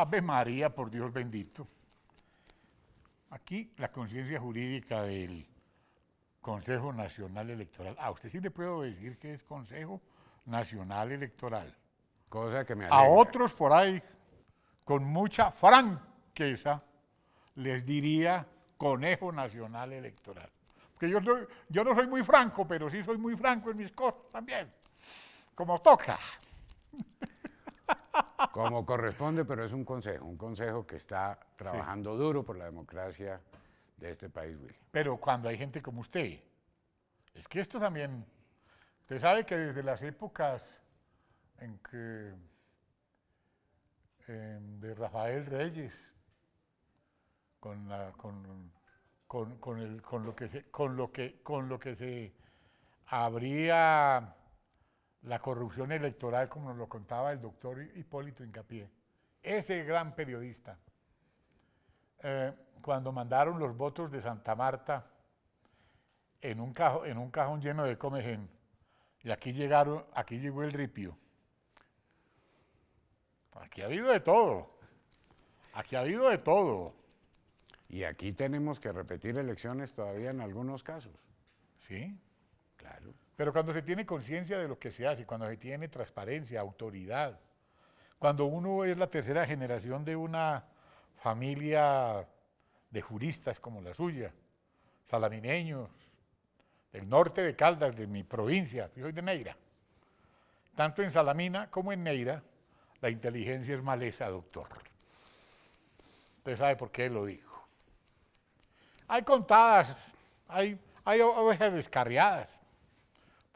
Ave María, por Dios bendito. Aquí la conciencia jurídica del Consejo Nacional Electoral. A ah, usted sí le puedo decir que es Consejo Nacional Electoral. Cosa que me alegra. A otros por ahí, con mucha franqueza, les diría Conejo Nacional Electoral. Porque yo, yo no soy muy franco, pero sí soy muy franco en mis cosas también. Como toca. Como corresponde, pero es un consejo, un consejo que está trabajando duro por la democracia de este país, William. Pero cuando hay gente como usted, es que esto también, usted sabe que desde las épocas en que de Rafael Reyes, con, con, lo que con, lo que, con lo que se habría la corrupción electoral, como nos lo contaba el doctor Hipólito Incapié, ese gran periodista. Eh, cuando mandaron los votos de Santa Marta en un, cajón lleno de comején, y aquí, llegaron, aquí llegó el ripio. Aquí ha habido de todo. Aquí ha habido de todo. Y aquí tenemos que repetir elecciones todavía en algunos casos. Sí. Claro. Pero cuando se tiene conciencia de lo que se hace, cuando se tiene transparencia, autoridad, cuando uno es la tercera generación de una familia de juristas como la suya, salamineños, del norte de Caldas, de mi provincia, yo soy de Neira. Tanto en Salamina como en Neira, la inteligencia es maleza, doctor. Usted sabe por qué lo digo. Hay contadas, hay, hay ovejas descarriadas,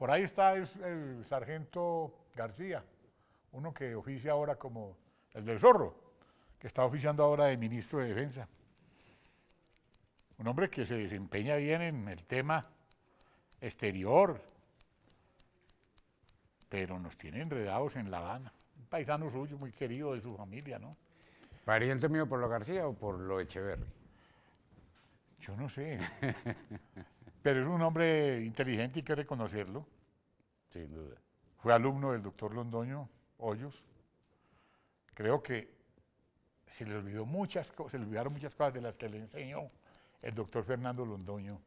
por ahí está el, sargento García, uno que oficia ahora como el del zorro, que está oficiando ahora de ministro de Defensa. Un hombre que se desempeña bien en el tema exterior, pero nos tiene enredados en La Habana. Un paisano suyo muy querido de su familia, ¿no? ¿Pariente mío por lo García o por lo Echeverry? Yo no sé. pero es un hombre inteligente y hay que reconocerlo. Sin duda. Fue alumno del doctor Londoño Hoyos. Creo que se le, olvidó muchas cosas, se olvidaron muchas cosas de las que le enseñó el doctor Fernando Londoño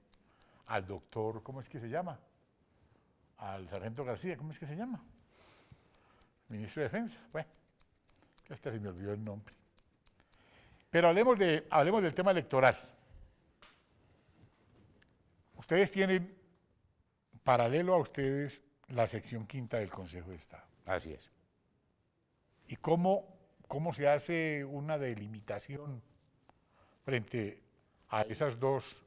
al doctor, ¿cómo es que se llama? Al sargento García, ¿cómo es que se llama? Ministro de Defensa, bueno, hasta se me olvidó el nombre. Pero hablemos, de, hablemos del tema electoral. Ustedes tienen, paralelo a ustedes, la sección quinta del Consejo de Estado. Así es. ¿Y cómo, cómo se hace una delimitación frente a esas dos,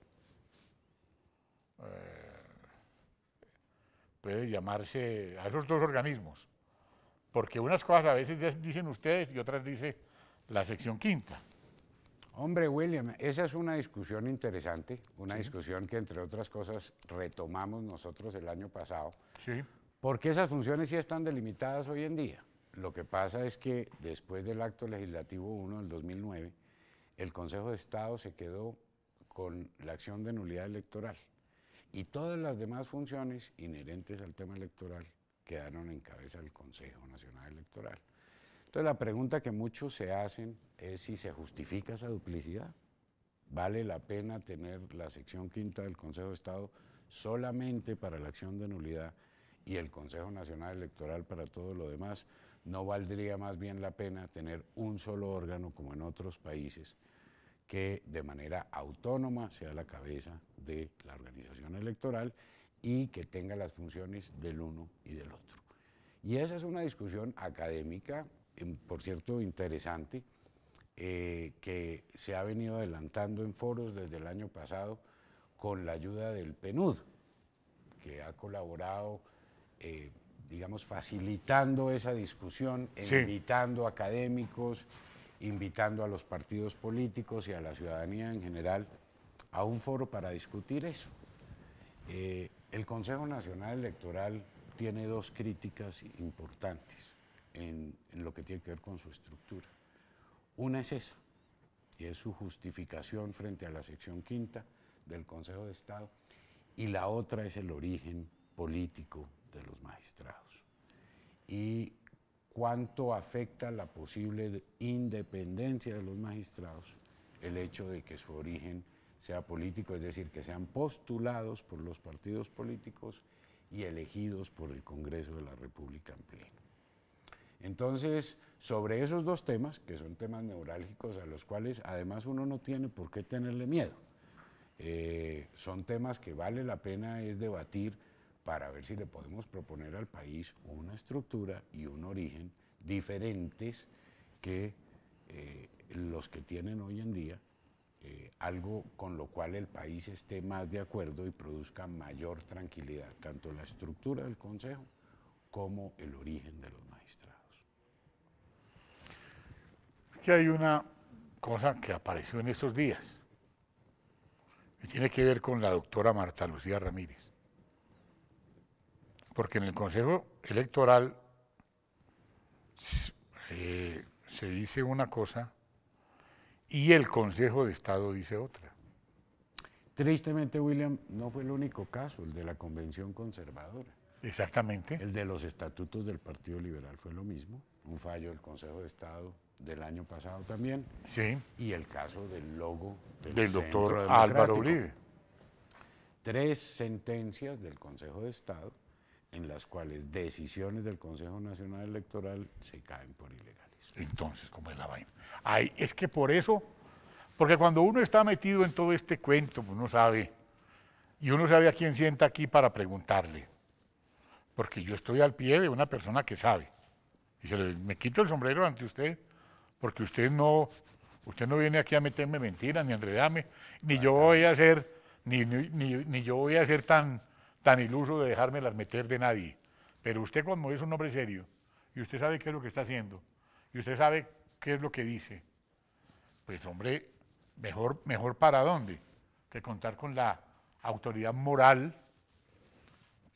eh, puede llamarse, a esos dos organismos? Porque unas cosas a veces dicen ustedes y otras dice la sección quinta. Hombre, William, esa es una discusión interesante, una discusión que, entre otras cosas, retomamos nosotros el año pasado. Sí. Porque esas funciones ya están delimitadas hoy en día. Lo que pasa es que después del acto legislativo 1 del 2009, el Consejo de Estado se quedó con la acción de nulidad electoral y todas las demás funciones inherentes al tema electoral quedaron en cabeza del Consejo Nacional Electoral. Entonces la pregunta que muchos se hacen es si se justifica esa duplicidad. ¿Vale la pena tener la sección quinta del Consejo de Estado solamente para la acción de nulidad y el Consejo Nacional Electoral para todo lo demás? ¿No valdría más bien la pena tener un solo órgano como en otros países que de manera autónoma sea la cabeza de la organización electoral y que tenga las funciones del uno y del otro? Y esa es una discusión académica Em, por cierto, interesante, eh, que se ha venido adelantando en foros desde el año pasado con la ayuda del PNUD, que ha colaborado, eh, digamos, facilitando esa discusión, invitando académicos, invitando a los partidos políticos y a la ciudadanía en general a un foro para discutir eso. Eh, el Consejo Nacional Electoral tiene dos críticas importantes en, lo que tiene que ver con su estructura. Una es esa, y es su justificación frente a la sección quinta del Consejo de Estado, y la otra es el origen político de los magistrados. Y cuánto afecta la posible independencia de los magistrados el hecho de que su origen sea político, es decir, que sean postulados por los partidos políticos y elegidos por el Congreso de la República en pleno. Entonces, sobre esos dos temas, que son temas neurálgicos a los cuales además uno no tiene por qué tenerle miedo, eh, son temas que vale la pena es debatir para ver si le podemos proponer al país una estructura y un origen diferentes que eh, los que tienen hoy en día, eh, algo con lo cual el país esté más de acuerdo y produzca mayor tranquilidad, tanto la estructura del Consejo como el origen de los magistrados que hay una cosa que apareció en estos días y tiene que ver con la doctora Marta Lucía Ramírez. Porque en el Consejo Electoral eh, se dice una cosa y el Consejo de Estado dice otra. Tristemente, William, no fue el único caso, el de la Convención Conservadora. Exactamente. El de los estatutos del Partido Liberal fue lo mismo, un fallo del Consejo de Estado del año pasado también. Sí. Y el caso del logo del, doctor Álvaro Uribe. Tres sentencias del Consejo de Estado en las cuales decisiones del Consejo Nacional Electoral se caen por ilegales. Entonces, ¿cómo es la vaina? es que por eso, porque cuando uno está metido en todo este cuento, pues uno sabe, y uno sabe a quién sienta aquí para preguntarle, porque yo estoy al pie de una persona que sabe, y se le, me quito el sombrero ante usted, porque usted no, usted no viene aquí a meterme mentiras, ni a enredarme, ni yo voy a ser, ni, yo voy a tan, tan iluso de dejármelas meter de nadie. Pero usted cuando es un hombre serio, y usted sabe qué es lo que está haciendo, y usted sabe qué es lo que dice, pues hombre, mejor, mejor para dónde que contar con la autoridad moral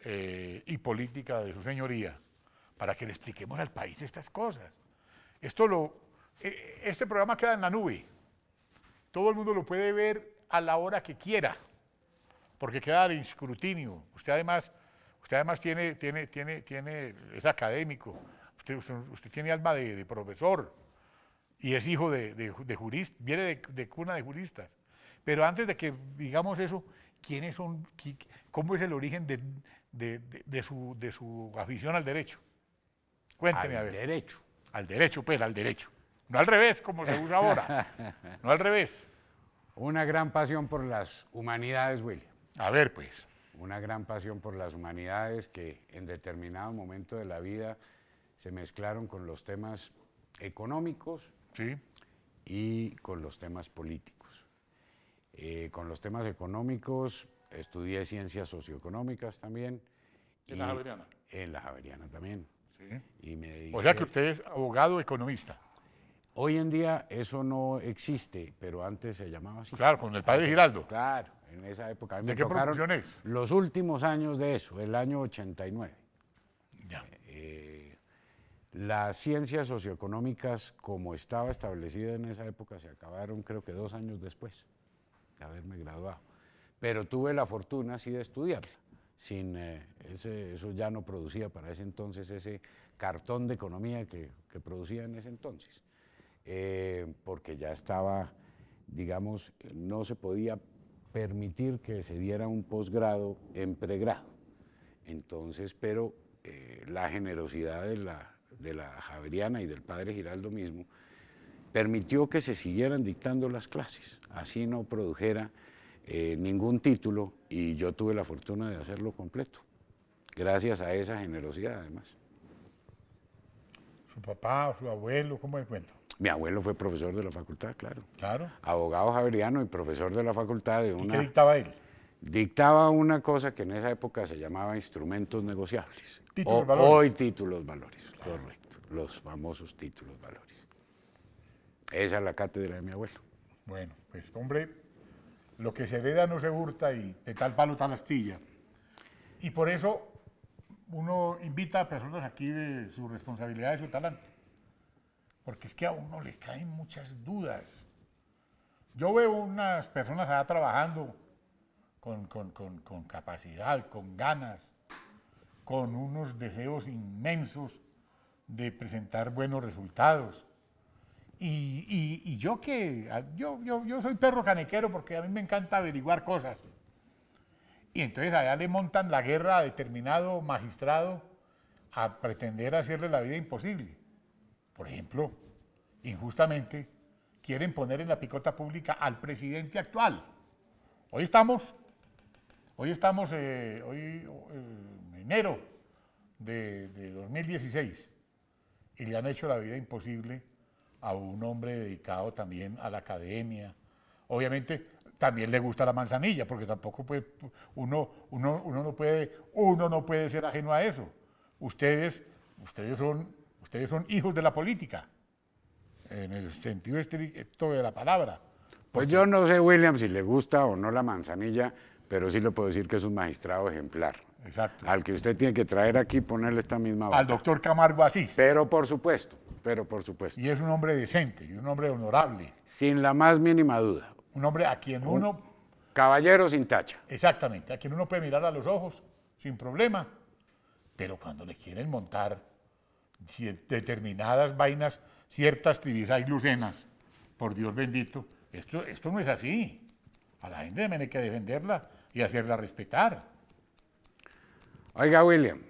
eh, y política de su señoría para que le expliquemos al país estas cosas. Esto lo, eh, este programa queda en la nube. Todo el mundo lo puede ver a la hora que quiera, porque queda al escrutinio. Usted además, usted además tiene, tiene, tiene, tiene, es académico, usted, tiene alma de, profesor y es hijo de, jurista, viene de, cuna de juristas. Pero antes de que digamos eso, son, cómo es el origen de, su, afición al derecho? Cuénteme, a ver. Al derecho. Al derecho, pues, al derecho. No al revés, como se usa ahora. No al revés. Una gran pasión por las humanidades, William. A ver, pues. Una gran pasión por las humanidades que en determinado momento de la vida se mezclaron con los temas económicos y con los temas políticos. Eh, con los temas económicos estudié ciencias socioeconómicas también. ¿En la Javeriana? En la Javeriana también. O sea que usted es abogado economista. Hoy en día eso no existe, pero antes se llamaba así. Claro, con el padre Giraldo. Claro, en esa época. ¿De qué producción Los últimos años de eso, el año 89. Ya. Eh, las ciencias socioeconómicas, como estaba establecida en esa época, se acabaron creo que dos años después de haberme graduado. Pero tuve la fortuna así de estudiarla. Sin, eh, eso ya no producía para ese entonces ese cartón de economía que producía en ese entonces. Eh, porque ya estaba, digamos, no se podía permitir que se diera un posgrado en pregrado. Entonces, pero eh, la generosidad de la, de la Javeriana y del padre Giraldo mismo permitió que se siguieran dictando las clases, así no produjera eh, ningún título y yo tuve la fortuna de hacerlo completo, gracias a esa generosidad además. ¿Su papá, o su abuelo, cómo le cuento? Mi abuelo fue profesor de la facultad, claro. Claro. Abogado javeriano y profesor de la facultad de una. qué dictaba él? Dictaba una cosa que en esa época se llamaba instrumentos negociables. ¿Títulos valores? Hoy títulos valores, correcto. Los famosos títulos valores. Esa es la cátedra de mi abuelo. Bueno, pues hombre, lo que se veda no se hurta y de tal palo tal astilla. Y por eso uno invita a personas aquí de su responsabilidad, de su talante porque es que a uno le caen muchas dudas. Yo veo unas personas allá trabajando con, capacidad, con ganas, con unos deseos inmensos de presentar buenos resultados. Y, yo que, ah, yo, yo, soy perro canequero porque a mí me encanta averiguar cosas. Y entonces allá le montan la guerra a determinado magistrado a pretender hacerle la vida imposible. Por ejemplo, injustamente quieren poner en la picota pública al presidente actual. Hoy estamos, hoy estamos, eh, hoy, eh, enero de, 2016, y le han hecho la vida imposible a un hombre dedicado también a la academia. Obviamente también le gusta la manzanilla, porque tampoco puede, uno, uno, no puede, uno no puede ser ajeno a eso. Ustedes, ustedes son Ustedes son hijos de la política, en el sentido estricto de la palabra. Pues yo no sé, William, si le gusta o no la manzanilla, pero sí le puedo decir que es un magistrado ejemplar. Exacto. Al que usted tiene que traer aquí y ponerle esta misma Al doctor Camargo Asís. Pero por supuesto, pero por supuesto. Y es un hombre decente, y un hombre honorable. Sin la más mínima duda. Un hombre a quien uno... Caballero sin tacha. Exactamente, a quien uno puede mirar a los ojos sin problema, pero cuando le quieren montar determinadas vainas, ciertas y lucenas. Por Dios bendito, esto, esto no es así. A la gente también hay que defenderla y hacerla respetar. Oiga, William,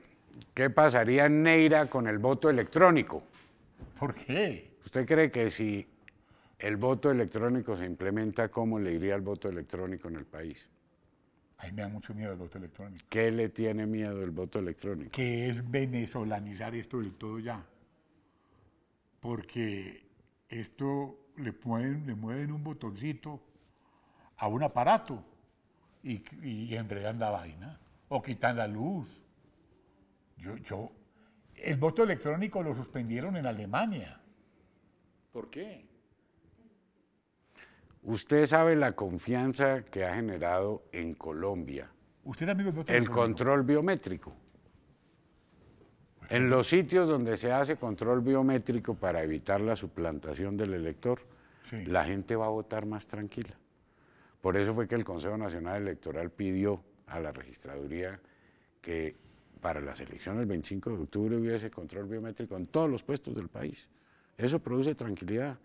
¿qué pasaría en Neira con el voto electrónico? ¿Por qué? ¿Usted cree que si el voto electrónico se implementa, cómo le iría el voto electrónico en el país? A me da mucho miedo el voto electrónico. ¿Qué le tiene miedo el voto electrónico? Que es venezolanizar esto del todo ya. Porque esto le, pueden, le mueven un botoncito a un aparato y, enredan la vaina o quitan la luz. Yo, yo, el voto electrónico lo suspendieron en Alemania. ¿Por qué? Usted sabe la confianza que ha generado en Colombia el control biométrico. Pues, en los sitios donde se hace control biométrico para evitar la suplantación del elector, la gente va a votar más tranquila. Por eso fue que el Consejo Nacional Electoral pidió a la registraduría que para las elecciones del 25 de octubre hubiese control biométrico en todos los puestos del país. Eso produce tranquilidad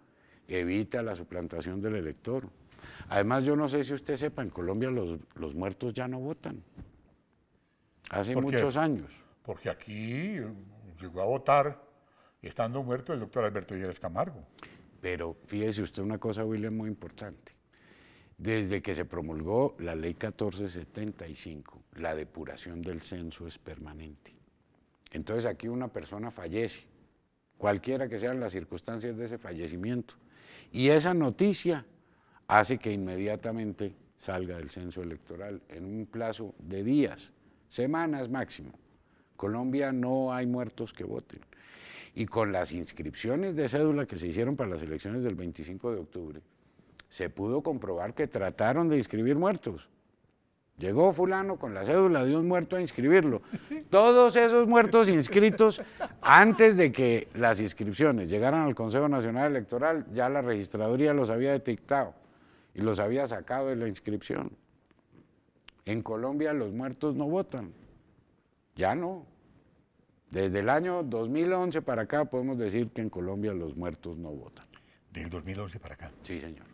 evita la suplantación del elector. Además, yo no sé si usted sepa, en Colombia los, muertos ya no votan. Hace muchos años. Porque aquí eh, llegó a votar, estando muerto, el doctor Alberto Lleras Camargo. Pero fíjese usted una cosa, William, muy importante. Desde que se promulgó la ley 1475, la depuración del censo es permanente. Entonces aquí una persona fallece, cualquiera que sean las circunstancias de ese fallecimiento. Y esa noticia hace que inmediatamente salga del censo electoral en un plazo de días, semanas máximo. Colombia no hay muertos que voten. Y con las inscripciones de cédula que se hicieron para las elecciones del 25 de octubre, se pudo comprobar que trataron de inscribir muertos. Llegó fulano con la cédula de un muerto a inscribirlo. Todos esos muertos inscritos, antes de que las inscripciones llegaran al Consejo Nacional Electoral, ya la registraduría los había detectado y los había sacado de la inscripción. En Colombia los muertos no votan, ya no. Desde el año 2011 para acá podemos decir que en Colombia los muertos no votan. ¿Del 2011 para acá? Sí, señor.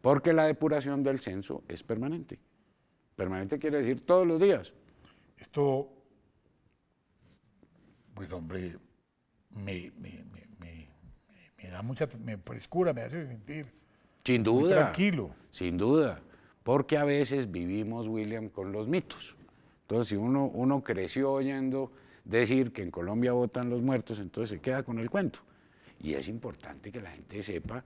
Porque la depuración del censo es permanente. Permanente quiere decir todos los días. Esto, pues hombre, me, me da mucha frescura, me hace sentir sin duda, tranquilo. Sin duda, porque a veces vivimos, William, con los mitos. Entonces, si uno, uno creció oyendo decir que en Colombia votan los muertos, entonces se queda con el cuento. Y es importante que la gente sepa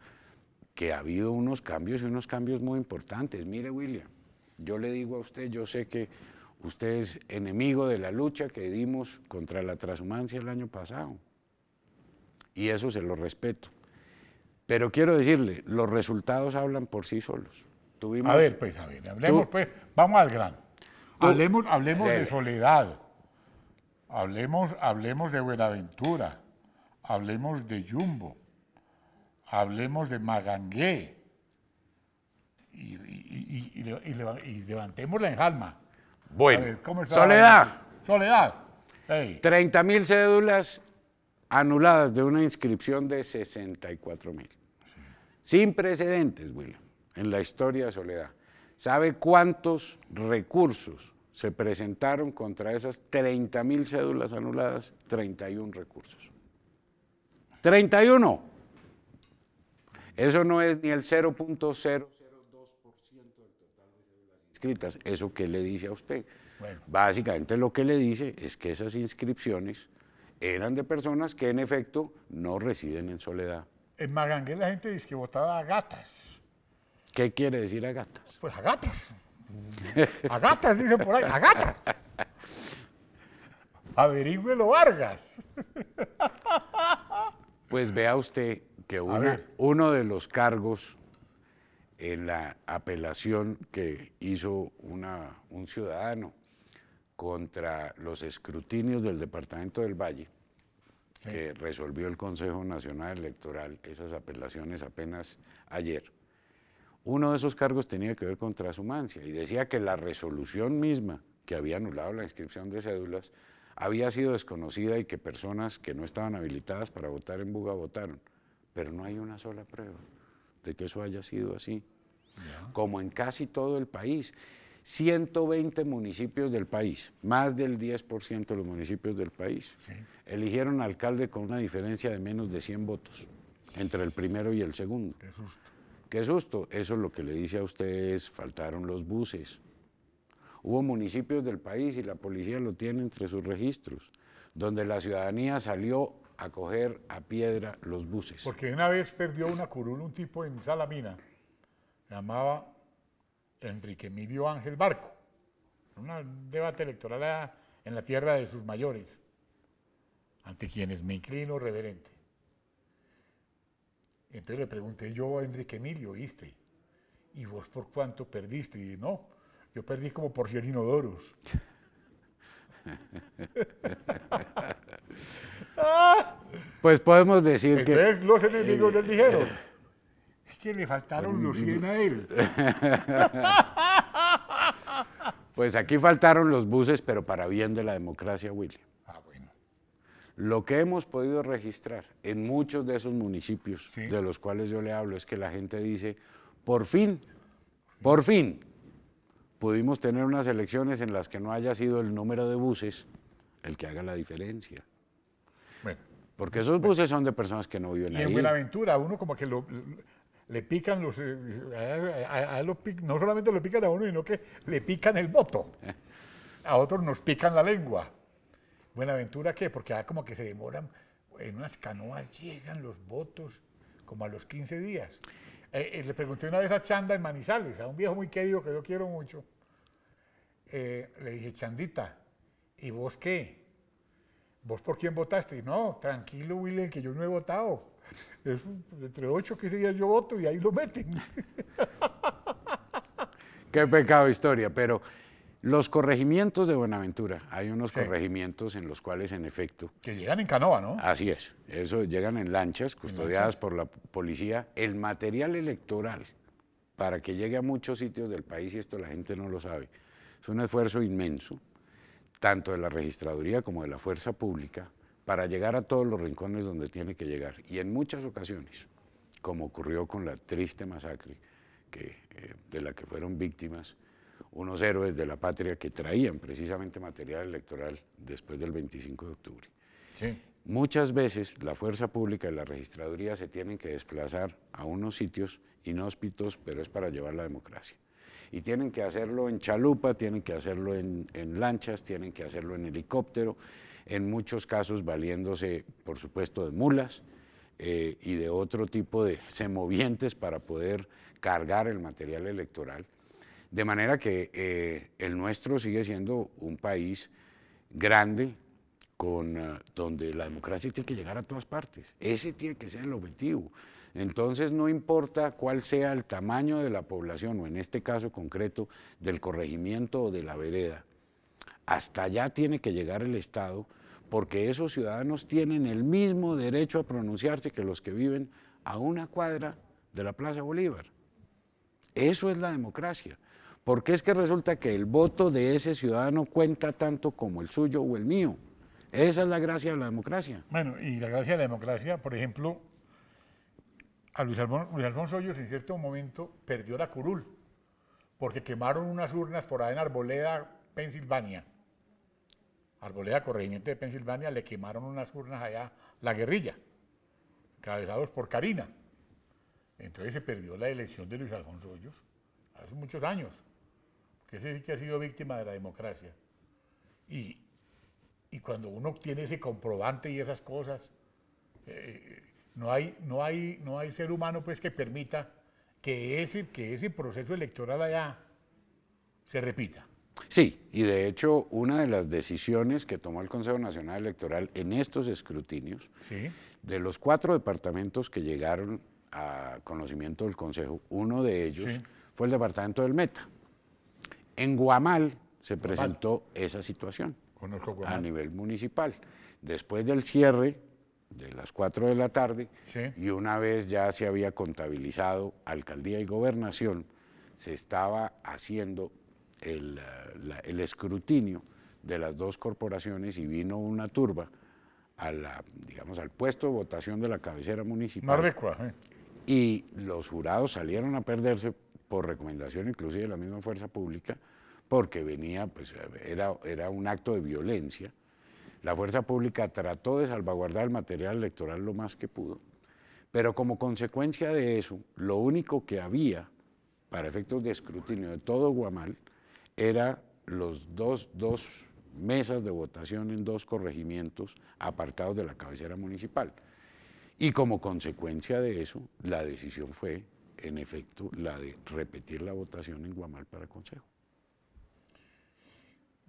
que ha habido unos cambios y unos cambios muy importantes. Mire, William, yo le digo a usted, yo sé que usted es enemigo de la lucha que dimos contra la transhumancia el año pasado. Y eso se lo respeto. Pero quiero decirle, los resultados hablan por sí solos. Tuvimos, a ver, pues, a ver, hablemos, pues, vamos al gran. Hablemos, hablemos de Soledad, hablemos, hablemos de Buenaventura, hablemos de Jumbo, hablemos de Magangué, y, levantemos la y Bueno, Soledad. Soledad. 30.000 mil cédulas anuladas de una inscripción de 64 mil. Sin precedentes, William, en la historia de Soledad. ¿Sabe cuántos recursos se presentaron contra esas 30 mil cédulas anuladas? 31 recursos. 31. Eso no es ni el 0.0 ¿Eso qué le dice a usted? Básicamente lo que le dice es que esas inscripciones eran de personas que en efecto no residen en soledad. En Magangué la gente dice que votaba a gatas. ¿Qué quiere decir a gatas? Pues a gatas. A gatas, dicen por ahí, a gatas. Averígüelo, Vargas. Pues vea usted que uno de los cargos en la apelación que hizo un ciudadano contra los escrutinios del Departamento del Valle, que resolvió el Consejo Nacional Electoral esas apelaciones apenas ayer. Uno de esos cargos tenía que ver con transhumancia y decía que la resolución misma que había anulado la inscripción de cédulas había sido desconocida y que personas que no estaban habilitadas para votar en Buga votaron, pero no hay una sola prueba de que eso haya sido así, como en casi todo el país. 120 municipios del país, más del 10% de los municipios del país, eligieron alcalde con una diferencia de menos de 100 votos entre el primero y el segundo. Qué susto. Qué susto. Eso es lo que le dice a ustedes, faltaron los buses. Hubo municipios del país y la policía lo tiene entre sus registros, donde la ciudadanía salió a coger a piedra los buses. Porque una vez perdió una curul un tipo en Salamina, llamaba Enrique Emilio Ángel Barco, en un debate electoral en la tierra de sus mayores, ante quienes me inclino reverente. Entonces le pregunté yo a Enrique Emilio, ¿oíste? ¿Y vos por cuánto perdiste? Y no, yo perdí como por cien inodoros. Ah. Pues podemos decir que... los enemigos les dijeron eh, es que le faltaron los 100 a él. Pues aquí faltaron los buses, pero para bien de la democracia, William. Ah, bueno. Lo que hemos podido registrar en muchos de esos municipios de los cuales yo le hablo es que la gente dice, por fin, por fin, pudimos tener unas elecciones en las que no haya sido el número de buses el que haga la diferencia. Porque esos buses son de personas que no viven ahí. en Buenaventura, uno como que le pican los... Eh, no solamente lo pican a uno, sino que le pican el voto. A otros nos pican la lengua. Buenaventura, ¿qué? Porque ahí como que se demoran, en unas canoas llegan los votos como a los 15 días. Eh, eh, le pregunté una vez a Chanda en Manizales, a un viejo muy querido que yo quiero mucho. le dije, Chandita, ¿y vos qué? ¿Vos por quién votaste? No, tranquilo, Willy, que yo no he votado. Es entre ocho que días yo voto y ahí lo meten. Qué pecado historia, pero los corregimientos de Buenaventura, hay unos corregimientos en los cuales en efecto... Que llegan en canoa, ¿no? Así es, eso llegan en lanchas custodiadas por la policía. El material electoral, para que llegue a muchos sitios del país, y esto la gente no lo sabe, es un esfuerzo inmenso tanto de la registraduría como de la fuerza pública, para llegar a todos los rincones donde tiene que llegar. Y en muchas ocasiones, como ocurrió con la triste masacre que, eh, de la que fueron víctimas unos héroes de la patria que traían precisamente material electoral después del 25 de octubre. Muchas veces la fuerza pública y la registraduría se tienen que desplazar a unos sitios inhóspitos, pero es para llevar la democracia y tienen que hacerlo en chalupa, tienen que hacerlo en, lanchas, tienen que hacerlo en helicóptero, en muchos casos valiéndose, por supuesto, de mulas eh, y de otro tipo de semovientes para poder cargar el material electoral. De manera que eh, el nuestro sigue siendo un país grande, con, ah, donde la democracia tiene que llegar a todas partes. Ese tiene que ser el objetivo. Entonces no importa cuál sea el tamaño de la población, o en este caso concreto, del corregimiento o de la vereda, hasta allá tiene que llegar el Estado, porque esos ciudadanos tienen el mismo derecho a pronunciarse que los que viven a una cuadra de la Plaza Bolívar. Eso es la democracia. Porque es que resulta que el voto de ese ciudadano cuenta tanto como el suyo o el mío. Esa es la gracia de la democracia. Bueno, y la gracia de la democracia, por ejemplo, a Luis Alfonso, Hoyos en cierto momento perdió la curul, porque quemaron unas urnas por ahí en Arboleda, Pensilvania. Arboleda, corregimiento de Pensilvania, le quemaron unas urnas allá la guerrilla, encabezados por Karina. Entonces se perdió la elección de Luis Alfonso Hoyos hace muchos años, que ese sí que ha sido víctima de la democracia. Y y cuando uno tiene ese comprobante y esas cosas, eh, eh, no, hay, no, hay, no hay ser humano pues, que permita que ese, que ese proceso electoral allá se repita. Sí, y de hecho una de las decisiones que tomó el Consejo Nacional Electoral en estos escrutinios, de los cuatro departamentos que llegaron a conocimiento del Consejo, uno de ellos fue el departamento del Meta. En Guamal se presentó esa situación a nivel municipal. Después del cierre de las 4 de la tarde y una vez ya se había contabilizado alcaldía y gobernación, se estaba haciendo eh, el, escrutinio de las dos corporaciones y vino una turba a la, digamos, al puesto de votación de la cabecera municipal. Eh. Y los jurados salieron a perderse por recomendación inclusive de la misma fuerza pública, porque venía, pues era, era un acto de violencia. La fuerza pública trató de salvaguardar el material electoral lo más que pudo, pero como consecuencia de eso, lo único que había para efectos de escrutinio de todo Guamal era los dos, dos mesas de votación en dos corregimientos apartados de la cabecera municipal. Y como consecuencia de eso, la decisión fue, en efecto, la de repetir la votación en Guamal para Consejo.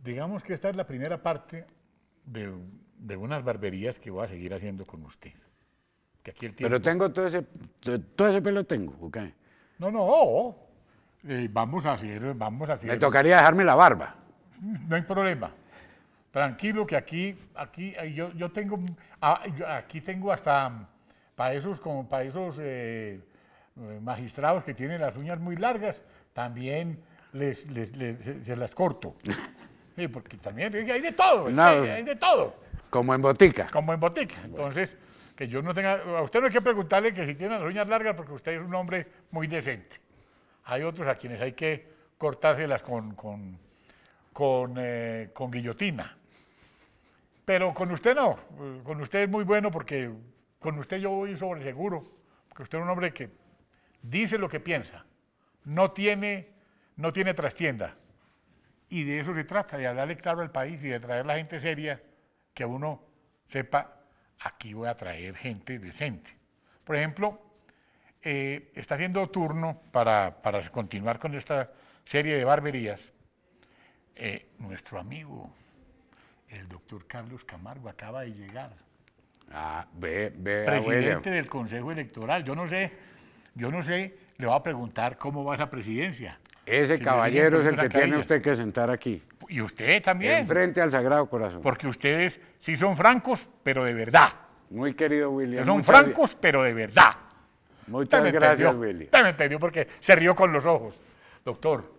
Digamos que esta es la primera parte de, unas barberías que voy a seguir haciendo con usted. Pero tengo todo ese, todo ese pelo tengo, ¿ok? No, no, eh, vamos a hacer, vamos a hacer... Me tocaría dejarme la barba. No hay problema. Tranquilo que aquí, aquí eh, yo, yo tengo, ah, aquí tengo hasta para esos, como eh, magistrados que tienen las uñas muy largas, también les, se las corto. Sí, porque también hay de todo, hay, de todo. Como en botica. Como en botica. Entonces, que yo no tenga, a usted no hay que preguntarle que si tiene las uñas largas porque usted es un hombre muy decente. Hay otros a quienes hay que cortárselas con, con, eh, guillotina. Pero con usted no, con usted es muy bueno porque con usted yo voy sobre seguro, porque usted es un hombre que dice lo que piensa, no tiene, no tiene trastienda. Y de eso se trata, de darle claro al país y de traer la gente seria, que uno sepa, aquí voy a traer gente decente. Por ejemplo, eh, está haciendo turno para, continuar con esta serie de barberías. Eh, nuestro amigo, el doctor Carlos Camargo, acaba de llegar. Ah, ve, ve, ah, Presidente del Consejo Electoral. Yo no sé, yo no sé, le voy a preguntar cómo va esa presidencia. Ese caballero es el que tiene usted que sentar aquí. Y usted también. frente al Sagrado Corazón. Porque ustedes sí son francos, pero de verdad. Muy querido William. Son francos, pero de verdad. Muchas gracias, William. me porque se rió con los ojos. Doctor,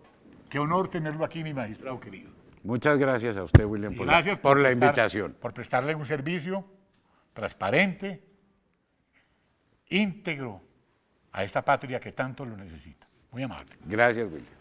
qué honor tenerlo aquí, mi magistrado querido. Muchas gracias a usted, William, por, por, la invitación. Por prestarle un servicio transparente, íntegro a esta patria que tanto lo necesita. Muy amable. Gracias, William.